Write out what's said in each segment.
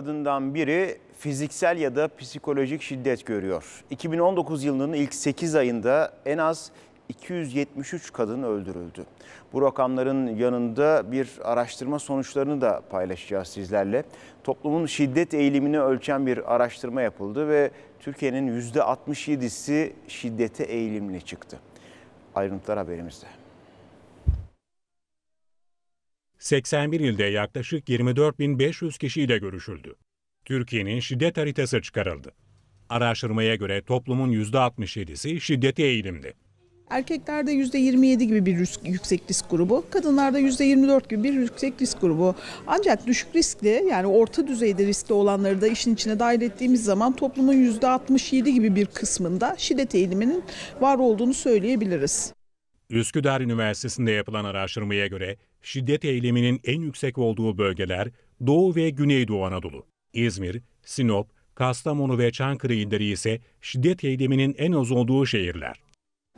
Kadından biri fiziksel ya da psikolojik şiddet görüyor. 2019 yılının ilk 8 ayında en az 273 kadın öldürüldü. Bu rakamların yanında bir araştırma sonuçlarını da paylaşacağız sizlerle. Toplumun şiddet eğilimini ölçen bir araştırma yapıldı ve Türkiye'nin %67'si şiddete eğilimli çıktı. Ayrıntılar haberimizde. 81 ilde yaklaşık 24.500 kişiyle görüşüldü. Türkiye'nin şiddet haritası çıkarıldı. Araştırmaya göre toplumun %67'si şiddete eğilimli. Erkeklerde %27 gibi bir yüksek risk grubu, kadınlarda %24 gibi bir yüksek risk grubu. Ancak düşük riskli yani orta düzeyde riskli olanları da işin içine dahil ettiğimiz zaman toplumun %67 gibi bir kısmında şiddet eğiliminin var olduğunu söyleyebiliriz. Üsküdar Üniversitesi'nde yapılan araştırmaya göre şiddet eğiliminin en yüksek olduğu bölgeler Doğu ve Güneydoğu Anadolu. İzmir, Sinop, Kastamonu ve Çankırı illeri ise şiddet eğiliminin en az olduğu şehirler.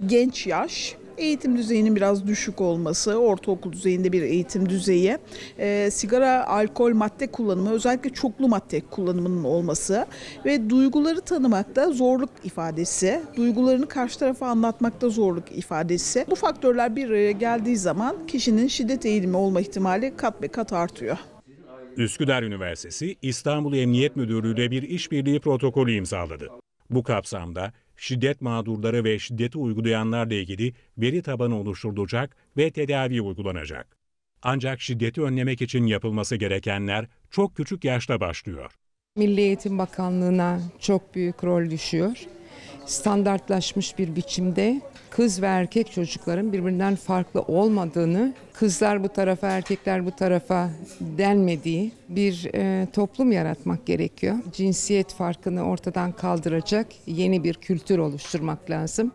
Genç yaş, eğitim düzeyinin biraz düşük olması, ortaokul düzeyinde bir eğitim düzeyi, e, sigara, alkol, madde kullanımı, özellikle çoklu madde kullanımının olması ve duyguları tanımakta zorluk ifadesi, duygularını karşı tarafa anlatmakta zorluk ifadesi. Bu faktörler bir araya geldiği zaman kişinin şiddet eğilimi olma ihtimali kat be kat artıyor. Üsküdar Üniversitesi İstanbul Emniyet Müdürlüğü ile bir işbirliği protokolü imzaladı. Bu kapsamda şiddet mağdurları ve şiddeti uygulayanlarla ilgili veri tabanı oluşturulacak ve tedavi uygulanacak. Ancak şiddeti önlemek için yapılması gerekenler çok küçük yaşta başlıyor. Milli Eğitim Bakanlığı'na çok büyük rol düşüyor. Standartlaşmış bir biçimde kız ve erkek çocukların birbirinden farklı olmadığını, kızlar bu tarafa, erkekler bu tarafa denmediği bir e, toplum yaratmak gerekiyor. Cinsiyet farkını ortadan kaldıracak yeni bir kültür oluşturmak lazım.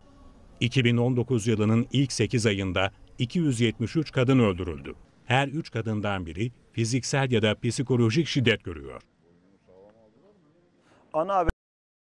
2019 yılının ilk 8 ayında 273 kadın öldürüldü. Her 3 kadından biri fiziksel ya da psikolojik şiddet görüyor. Ana